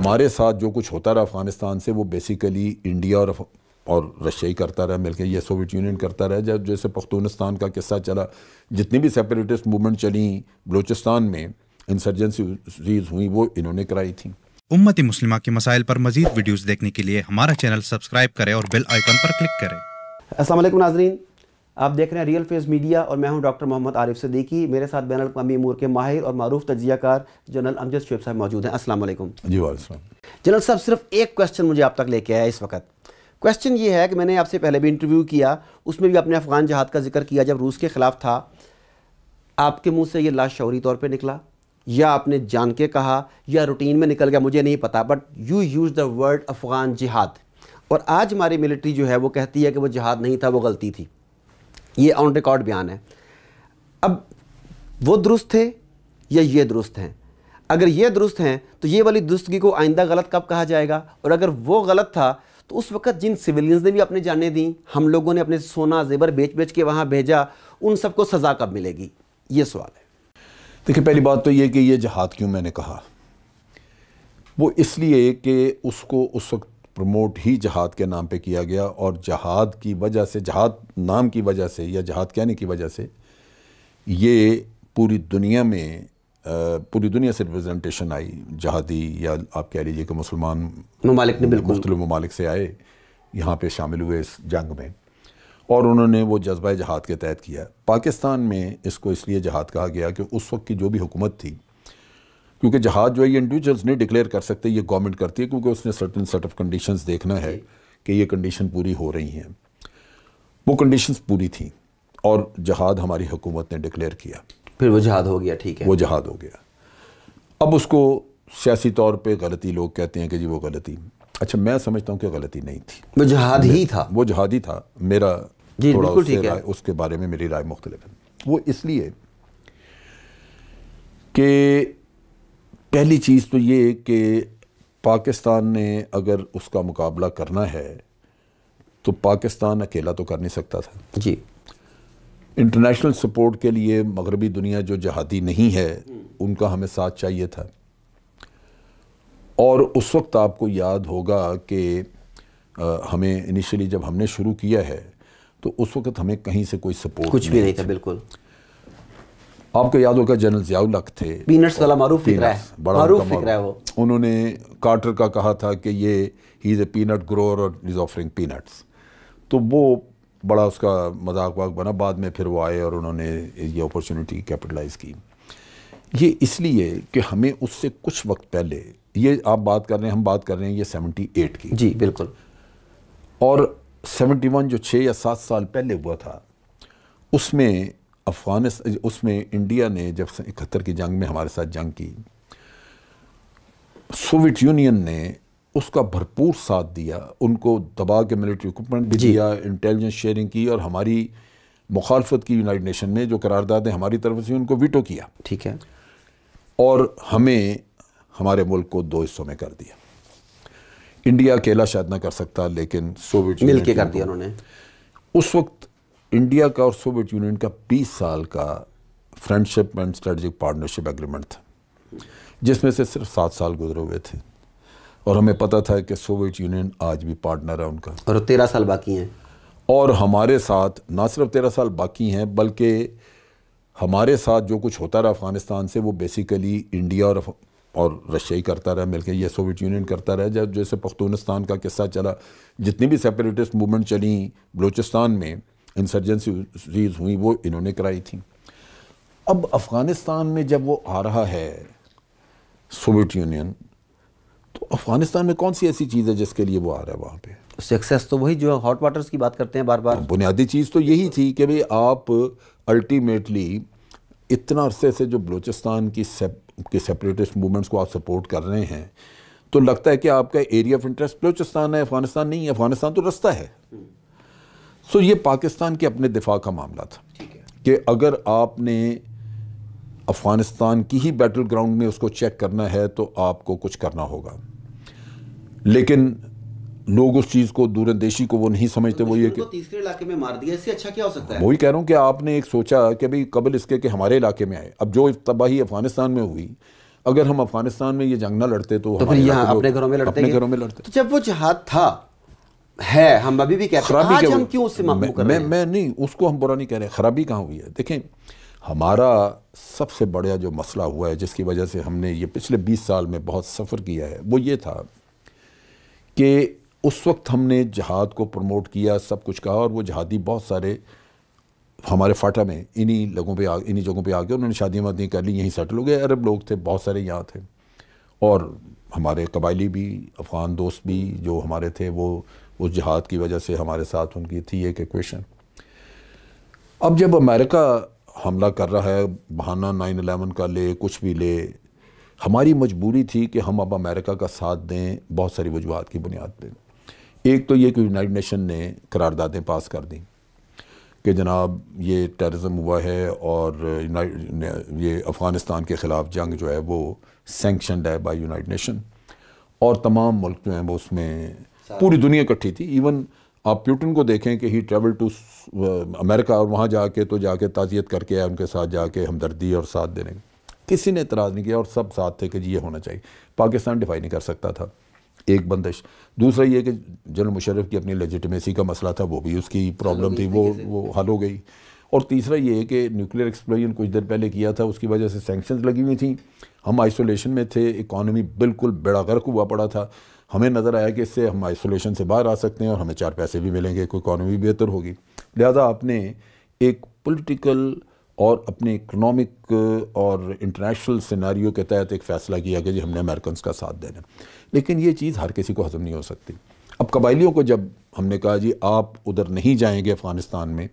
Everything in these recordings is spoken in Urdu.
ہمارے ساتھ جو کچھ ہوتا رہا افغانستان سے وہ بیسیکلی انڈیا اور اور ہی کرتا رہا کے یہ سوویٹ یونین کرتا رہا جب جیسے پختونستان کا قصہ چلا جتنی بھی سیپریٹس موومنٹ چلیں بلوچستان میں انسرجنسیز ہوئیں وہ انہوں نے کرائی تھیں امت مسلمہ کے مسائل پر مزید ویڈیوز دیکھنے کے لیے ہمارا چینل سبسکرائب کریں اور بل آئیکن پر کلک کریں السلام علیکم ناظرین آپ دیکھ رہے ہیں ریئل فیز میڈیا اور میں ہوں ڈاکٹر محمد عارف صدیقی میرے ساتھ بین الاقوامی امور کے ماہر اور معروف تجزیہ کار جنرل امجد شعیب صاحب موجود ہیں السلام علیکم صاحب جی، جنرل صاحب صرف ایک کوشچن مجھے آپ تک لے کے آیا اس وقت کوشچن یہ ہے کہ میں نے آپ سے پہلے بھی انٹرویو کیا اس میں بھی اپنے افغان جہاد کا ذکر کیا جب روس کے خلاف تھا آپ کے منہ سے یہ لاشعوری طور پہ نکلا یا آپ نے جان کے کہا یا روٹین میں نکل گیا مجھے نہیں پتا but you use the word Afghan جہاد اور آج ہماری ملٹری جو ہے وہ کہتی ہے کہ وہ جہاد نہیں تھا وہ غلطی تھی یہ آن ریکارڈ بیان ہے اب وہ درست تھے یا یہ درست ہیں اگر یہ درست ہیں تو یہ والی درستگی کو آئندہ غلط کب کہا جائے گا اور اگر وہ غلط تھا تو اس وقت جن سیویلینز نے بھی اپنے جانیں دیں ہم لوگوں نے اپنے سونا زیبر بیچ بیچ کے وہاں بھیجا ان سب کو سزا کب ملے گی یہ سوال ہے دیکھیں پہلی بات تو یہ کہ یہ جہاد کیوں میں نے کہا وہ اس لیے کہ اس کو اس وقت پروموٹ ہی جہاد کے نام پہ کیا گیا اور جہاد کی وجہ سے جہاد نام کی وجہ سے یا جہاد کہنے کی وجہ سے یہ پوری دنیا میں پوری دنیا سے ریپرزنٹیشن آئی جہادی یا آپ کہہ لیجئے کہ مسلمان ممالک نے بالکل مختلف ممالک سے آئے یہاں پہ شامل ہوئے اس جنگ میں اور انہوں نے وہ جذبہ جہاد کے تحت کیا پاکستان میں اس کو اس لیے جہاد کہا گیا کہ اس وقت کی جو بھی حکومت تھی کیونکہ جہاد جو ہے یہ انڈیویجلس نہیں ڈکلیئر کر سکتے یہ گورنمنٹ کرتی ہے کیونکہ اس نے سرٹن سیٹ آف کنڈیشنز دیکھنا ہے جی۔ کہ یہ کنڈیشن پوری ہو رہی ہیں وہ کنڈیشنز پوری تھیں اور جہاد ہماری حکومت نے ڈکلیئر کیا پھر وہ جہاد ہو گیا ٹھیک ہے وہ جہاد ہو گیا اب اس کو سیاسی طور پہ غلطی لوگ کہتے ہیں کہ جی وہ غلطی اچھا میں سمجھتا ہوں کہ غلطی نہیں تھی وہ جہاد ہی تھا وہ جہاد ہی تھا میرا جی، اس کے بارے میں میری رائے مختلف ہے وہ اس لیے کہ پہلی چیز تو یہ کہ پاکستان نے اگر اس کا مقابلہ کرنا ہے تو پاکستان اکیلا تو کر نہیں سکتا تھا جی انٹرنیشنل سپورٹ کے لیے مغربی دنیا جو جہادی نہیں ہے ان کا ہمیں ساتھ چاہیے تھا اور اس وقت آپ کو یاد ہوگا کہ ہمیں انیشلی جب ہم نے شروع کیا ہے تو اس وقت ہمیں کہیں سے کوئی سپورٹ کچھ بھی نہیں تھا بالکل آپ کو یاد ہوگا جنرل ضیاء تھے والا معروف فکر ہے بڑا انہوں نے کارٹر کا کہا تھا کہ یہ ہی از اے پینٹ گرو اور آفرنگ پینٹس تو وہ بڑا اس کا مذاق واق بنا بعد میں پھر وہ آئے اور انہوں نے یہ اپرچونیٹی کیپٹلائز کی یہ اس لیے کہ ہمیں اس سے کچھ وقت پہلے یہ آپ بات کر رہے ہیں ہم بات کر رہے ہیں یہ سیونٹی ایٹ کی جی بالکل اور سیونٹی ون جو چھ یا سات سال پہلے ہوا تھا اس میں افغانستان اس میں انڈیا نے جب اکہتر کی جنگ میں ہمارے ساتھ جنگ کی سوویٹ یونین نے اس کا بھرپور ساتھ دیا ان کو دبا کے ملٹری اکوپمنٹ بھی جی۔ دیا انٹیلیجنس شیئرنگ کی اور ہماری مخالفت کی یونائٹڈ نیشن میں جو ہیں ہماری طرف سے ان کو ویٹو کیا ٹھیک ہے اور ہمیں ہمارے ملک کو دو حصوں میں کر دیا انڈیا اکیلا شاید نہ کر سکتا لیکن سوویٹ کر دیا انہوں نے اس وقت انڈیا کا اور سوویٹ یونین کا بیس سال کا friendship and strategic partnership agreement تھا جس میں سے صرف سات سال گزرے ہوئے تھے اور ہمیں پتہ تھا کہ سوویٹ یونین آج بھی پارٹنر ہے ان کا اور تیرہ سال باقی ہیں اور ہمارے ساتھ نہ صرف تیرہ سال باقی ہیں بلکہ ہمارے ساتھ جو کچھ ہوتا رہا افغانستان سے وہ بیسیکلی انڈیا اور ہی کرتا رہا مل کے یہ سوویٹ یونین کرتا رہا جب جیسے پختونستان کا قصہ چلا جتنی بھی سیپریٹسٹ موومنٹ چلیں بلوچستان میں انسرجنسی چیز ہوئی وہ انہوں نے کرائی تھیں اب افغانستان میں جب وہ آ رہا ہے سوویٹ یونین تو افغانستان میں کون سی ایسی چیز ہے جس کے لیے وہ آ رہا ہے وہاں پہ ایکسیس تو وہی جو ہے ہاٹ واٹرز کی بات کرتے ہیں بار بار بنیادی چیز تو یہی تھی کہ بھئی آپ الٹیمیٹلی اتنا عرصے سے جو بلوچستان کی سپریٹس موومنٹس کو آپ سپورٹ کر رہے ہیں تو لگتا ہے کہ آپ کا ایریا آف انٹرسٹ بلوچستان ہے افغانستان نہیں ہے افغانستان تو رستہ ہے سو یہ پاکستان کے اپنے دفاع کا معاملہ تھا کہ اگر آپ نے افغانستان کی ہی بیٹل گراؤنڈ میں اس کو چیک کرنا ہے تو آپ کو کچھ کرنا ہوگا لیکن لوگ اس چیز کو دور اندیشی کو وہ نہیں سمجھتے وہ یہ کہ وہی کہہ رہا ہوں کہ آپ نے ایک سوچا کہ بھئی قبل اس کے کہ ہمارے علاقے میں آئے اب جو تباہی افغانستان میں ہوئی اگر ہم افغانستان میں یہ جنگ نہ لڑتے تو اپنے گھروں میں لڑتے تو جب وہ جہاد تھا ہے ہم ابھی بھی کہتے خرابی رہے ہیں میں نہیں اس کو ہم برا نہیں کہہ رہے خرابی کہاں ہوئی ہے دیکھیں ہمارا سب سے بڑا جو مسئلہ ہوا ہے جس کی وجہ سے ہم نے یہ پچھلے بیس سال میں بہت سفر کیا ہے وہ یہ تھا کہ اس وقت ہم نے جہاد کو پروموٹ کیا سب کچھ کہا اور وہ جہادی بہت سارے ہمارے فاٹا میں انہی لوگوں پہ انہی جگہوں پہ آ کے انہوں نے شادیاں وادیاں کر لی یہیں سیٹل ہو گئے عرب لوگ تھے بہت سارے یہاں تھے اور ہمارے قبائلی بھی افغان دوست بھی جو ہمارے تھے وہ اس جہاد کی وجہ سے ہمارے ساتھ ان کی تھی ایک ایکویشن اب جب امریکہ حملہ کر رہا ہے بہانہ نائن الیون کا لے کچھ بھی لے ہماری مجبوری تھی کہ ہم اب امریکہ کا ساتھ دیں بہت ساری وجوہات کی بنیاد پہ ایک تو یہ کہ یونائٹڈ نیشن نے قراردادیں پاس کر دیں کہ جناب یہ ٹیرزم ہوا ہے اور یہ افغانستان کے خلاف جنگ جو ہے وہ سینکشنڈ ہے بائی یونائٹڈ نیشن اور تمام ملک جو ہیں وہ اس میں پوری دنیا اکٹھی تھی ایون آپ پیوٹن کو دیکھیں کہ ہی ٹریول ٹو امریکہ اور وہاں جا کے تو جا کے تعزیت کر کے ان کے ساتھ جا کے ہمدردی اور ساتھ دینے کسی نے اعتراض نہیں کیا اور سب ساتھ تھے کہ جی یہ ہونا چاہیے پاکستان ڈیفائی نہیں کر سکتا تھا ایک بندش دوسرا یہ کہ جنرل مشرف کی اپنی لجٹمیسی کا مسئلہ تھا وہ بھی اس کی پرابلم تھی وہ وہ حل ہو گئی اور تیسرا یہ کہ نیوکلیر ایکسپلوژن کچھ دیر پہلے کیا تھا اس کی وجہ سے سینکشنز لگی ہوئی تھیں ہم آئسولیشن میں تھے اکانومی بالکل بڑا غرق ہوا پڑا تھا ہمیں نظر آیا کہ اس سے ہم آئسولیشن سے باہر آ سکتے ہیں اور ہمیں چار پیسے بھی ملیں گے کوئی اکانومی بہتر ہوگی لہذا آپ نے ایک پولیٹیکل اور اپنے اکنامک اور انٹرنیشنل سیناریو کے تحت ایک فیصلہ کیا کہ جی ہم نے امریکنز کا ساتھ دینا لیکن یہ چیز ہر کسی کو ہضم نہیں ہو سکتی اب قبائلیوں کو جب ہم نے کہا جی آپ ادھر نہیں جائیں گے افغانستان میں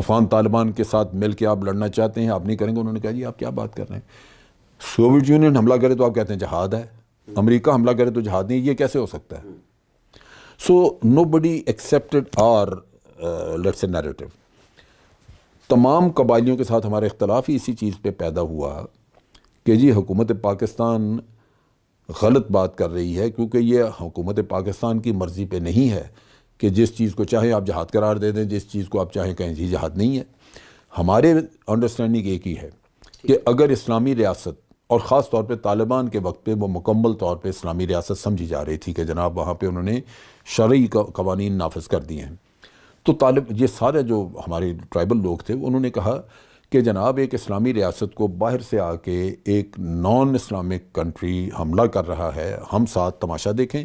افغان طالبان کے ساتھ مل کے آپ لڑنا چاہتے ہیں آپ نہیں کریں گے انہوں نے کہا جی آپ کیا بات کر رہے ہیں سوویٹ یونین حملہ کرے تو آپ کہتے ہیں جہاد ہے امریکہ حملہ کرے تو جہاد نہیں یہ کیسے ہو سکتا ہے so nobody accepted or let's a narrative تمام قبائلیوں کے ساتھ ہمارا اختلاف ہی اسی چیز پہ پیدا ہوا کہ جی حکومت پاکستان غلط بات کر رہی ہے کیونکہ یہ حکومت پاکستان کی مرضی پہ نہیں ہے کہ جس چیز کو چاہیں آپ جہاد قرار دے دیں جس چیز کو آپ چاہیں کہیں جی جہاد نہیں ہے ہمارے انڈرسٹینڈنگ ایک ہی ہے کہ اگر اسلامی ریاست اور خاص طور پہ طالبان کے وقت پہ وہ مکمل طور پہ اسلامی ریاست سمجھی جا رہی تھی کہ جناب وہاں پہ انہوں نے شرعی قوانین نافذ کر دیے ہیں تو طالب یہ سارے جو ہمارے ٹرائبل لوگ تھے انہوں نے کہا کہ جناب ایک اسلامی ریاست کو باہر سے آ کے ایک نان اسلامک کنٹری حملہ کر رہا ہے ہم ساتھ تماشا دیکھیں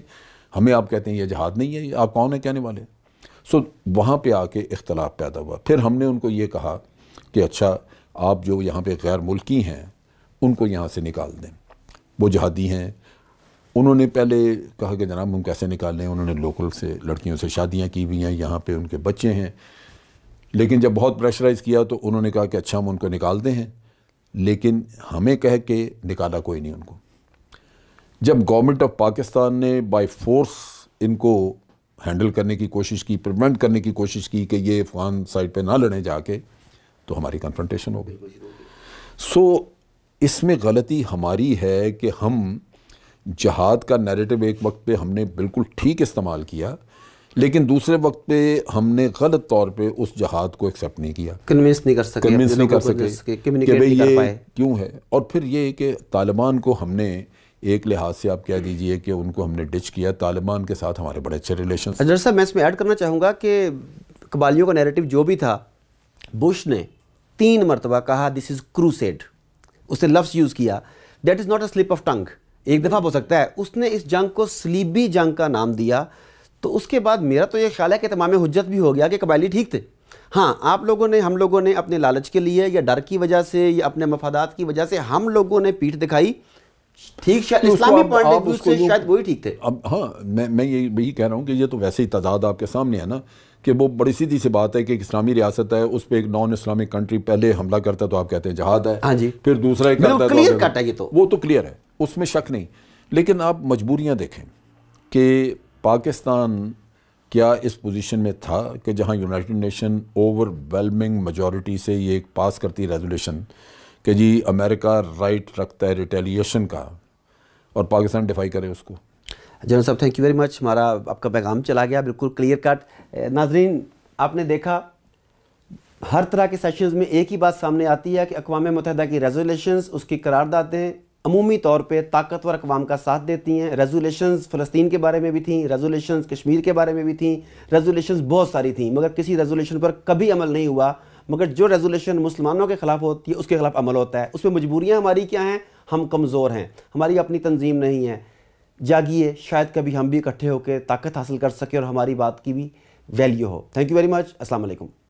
ہمیں آپ کہتے ہیں یہ جہاد نہیں ہے آپ کون ہیں کہنے والے سو وہاں پہ آ کے اختلاف پیدا ہوا پھر ہم نے ان کو یہ کہا کہ اچھا آپ جو یہاں پہ غیر ملکی ہیں ان کو یہاں سے نکال دیں وہ جہادی ہیں انہوں نے پہلے کہا کہ جناب ہم کیسے نکال لیں انہوں نے لوکل سے لڑکیوں سے شادیاں کی ہوئی ہیں یہاں پہ ان کے بچے ہیں لیکن جب بہت پریشرائز کیا تو انہوں نے کہا کہ اچھا ہم ان کو نکال دیں ہیں لیکن ہمیں کہہ کے نکالا کوئی نہیں ان کو جب گورنمنٹ آف پاکستان نے بائی فورس ان کو ہینڈل کرنے کی کوشش کی پریونٹ کرنے کی کوشش کی کہ یہ افغان سائڈ پہ نہ لڑیں جا کے تو ہماری کنفرنٹیشن ہو گئی سو اس میں غلطی ہماری ہے کہ ہم جہاد کا نیریٹو ایک وقت پہ ہم نے بالکل ٹھیک استعمال کیا لیکن دوسرے وقت پہ ہم نے غلط طور پہ اس جہاد کو ایکسیپٹ نہیں کیا کنوینس کنوینس نہیں نہیں کر کر سکے سکے کہ بھئی یہ کیوں ہے اور پھر یہ کہ طالبان کو ہم نے ایک لحاظ سے آپ کہہ دیجئے کہ ان کو ہم نے ڈچ کیا طالبان کے ساتھ ہمارے بڑے اچھے ریلیشنز صاحب میں اس میں ایڈ کرنا چاہوں گا کہ قبالیوں کا نیریٹو جو بھی تھا بش نے تین مرتبہ کہا دس از کروسیڈ اس نے لفظ یوز کیا ایک دفعہ ہو سکتا ہے اس نے اس جنگ کو سلیبی جنگ کا نام دیا تو اس کے بعد میرا تو یہ خیال ہے کہ تمام حجت بھی ہو گیا کہ قبائلی ٹھیک تھے ہاں آپ لوگوں نے ہم لوگوں نے اپنے لالچ کے لیے یا ڈر کی وجہ سے یا اپنے مفادات کی وجہ سے ہم لوگوں نے پیٹ دکھائی ٹھیک شاید اسلامی پوائنٹ شاید وہی ٹھیک تھے اب ہاں میں یہی کہہ رہا ہوں کہ یہ تو ویسے ہی تضاد آپ کے سامنے ہے نا کہ وہ بڑی سیدھی سی بات ہے کہ ایک اسلامی ریاست ہے اس پہ ایک نان اسلامک کنٹری پہلے حملہ کرتا ہے تو آپ کہتے ہیں جہاد ہے ہاں جی پھر دوسرا ایک کرتا ہے تو تو وہ تو کلیئر ہے اس میں شک نہیں لیکن آپ مجبوریاں دیکھیں کہ پاکستان کیا اس پوزیشن میں تھا کہ جہاں United Nation overwhelming majority سے یہ ایک پاس کرتی ریزولیشن کہ جی امریکہ رائٹ رکھتا ہے ریٹیلیشن کا اور پاکستان ڈیفائی کرے اس کو جنرل صاحب تھینک یو ویری مچ ہمارا آپ کا پیغام چلا گیا بالکل کلیئر کٹ ناظرین آپ نے دیکھا ہر طرح کے سیشنز میں ایک ہی بات سامنے آتی ہے کہ اقوام متحدہ کی ریزولیشنز اس کی قراردادیں عمومی طور پہ طاقتور اقوام کا ساتھ دیتی ہیں ریزولیشنز فلسطین کے بارے میں بھی تھیں ریزولیشنز کشمیر کے بارے میں بھی تھیں ریزولیشنز بہت ساری تھیں مگر کسی ریزولیشن پر کبھی عمل نہیں ہوا مگر جو ریزولیشن مسلمانوں کے خلاف ہوتی ہے اس کے خلاف عمل ہوتا ہے اس میں مجبوریاں ہماری کیا ہیں ہم کمزور ہیں ہماری اپنی تنظیم نہیں ہے جاگیے شاید کبھی ہم بھی اکٹھے ہو کے طاقت حاصل کر سکیں اور ہماری بات کی بھی ویلیو ہو تھینک یو ویری مچ السلام علیکم